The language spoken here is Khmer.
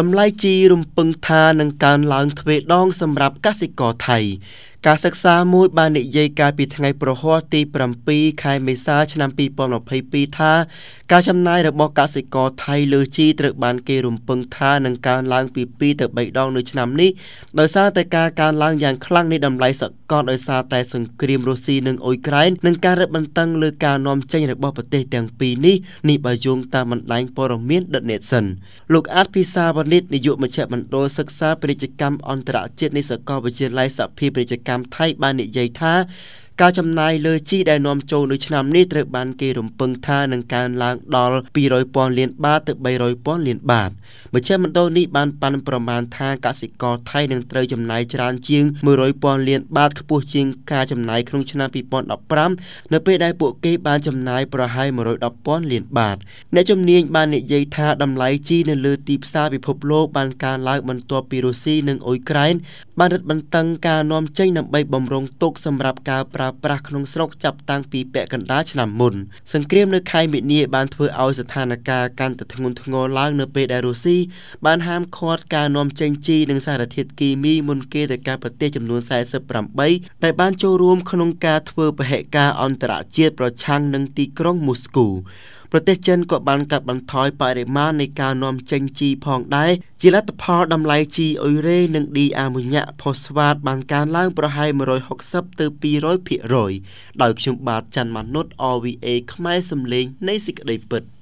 តម្លៃជីរំពឹងថានឹងកើនឡើងទ្វេដងសម្រាប់កសិករថៃការសិក្សាមួយបាននិយាយកាលពីថ្ងៃប្រហ័សទី7ខែមេសាឆ្នាំ2022ថាការចំណាយរបស់កសិករថៃលើជីត្រូវបានគេរំពឹងថានឹងកើនឡើងពី2ទៅ3ដងនៅឆ្នាំនេះដោយសារតែការកើនឡើងយ៉ាងខ្លាំងនៃតម្លៃសកលដោយសារតែសង្គ្រាមរុស្ស៊ីនិងអ៊ុយក្រែននិងការរឹតបន្តឹងលើការនាំចេញរបស់ប្រទេសទាំងពីរនេះនេះបើយោងតាមបណ្ដាញព័ត៌មាន The Nation លោកអាចពិសាវនិតនាយកមជ្ឈមណ្ឌលសិក្សាពាណិជ្ជកម្មអន្តរជាតិនៃសាកលវិទ្យាល័យសភាពាណិជ្ជកម្មមថៃបាននិយាយថាការចំណាយលើជីដែលនាំចូលនៅឆ្នាំនេះត្រូវបាន គេរំពឹងថានឹងកើនឡើងដល់200,000លានបាតទៅ300,000លានបាតមជ្ឈមណ្ឌលនេះបានប៉ាន់ប្រមាណថាកសិករថៃនឹងត្រូវចំណាយច្រើនជាង100,000លានបាតខ្ពស់ជាង ការចំណាយក្នុងឆ្នាំ2015នៅពេលដែលពួកគេបានចំណាយប្រហែល110,000លានបាតអ្នកជំនាញបាននិយាយថាតម្លៃជីនៅលើទីផ្សារពិភពលោកបានកើនឡើងបន្ទាប់ពីរុស្ស៊ីនិងអ៊ុយក្រែនបានរឹតបន្តឹងការនាំចេញដើម្បីបំរុងទុកសម្រាប់ការប្រើប្រើប្រាស់ក្នុងស្រុកចាប់តាំងពីពាក់កណ្ដាលឆ្នាំមុនសង្គ្រាមនៅខែមីនាបានធ្វើឲ្យស្ថានភាពកាន់តែធ្ងន់ធ្ងរឡើងនៅពេលដែលរុស្ស៊ីបានហាមឃាត់ការនាំចេញជីនិងសារធាតុគីមីមុនគេទៅកាន់ប្រទេសចំនួន48ដែលបានចូលរួមក្នុងការធ្វើពហិការអន្តរជាតិប្រឆាំងនឹងទីក្រុងមូស្គូប្រទេសចិនក៏បានកាត់បន្ថយបរិមាណនៃការនាំចេញជីផងដែរជាលទ្ធផលតម្លៃជីអ៊ុយរ៉េនិងឌីអាម៉ូញ៉ាផូស្វាត បានកើនឡើងប្រហែល160ទៅ200%ដោយខ្ញុំបាទច័ន្ទម៉ាណុត OVA ខ្មែរសំលេងនៃសេចក្តីពិត។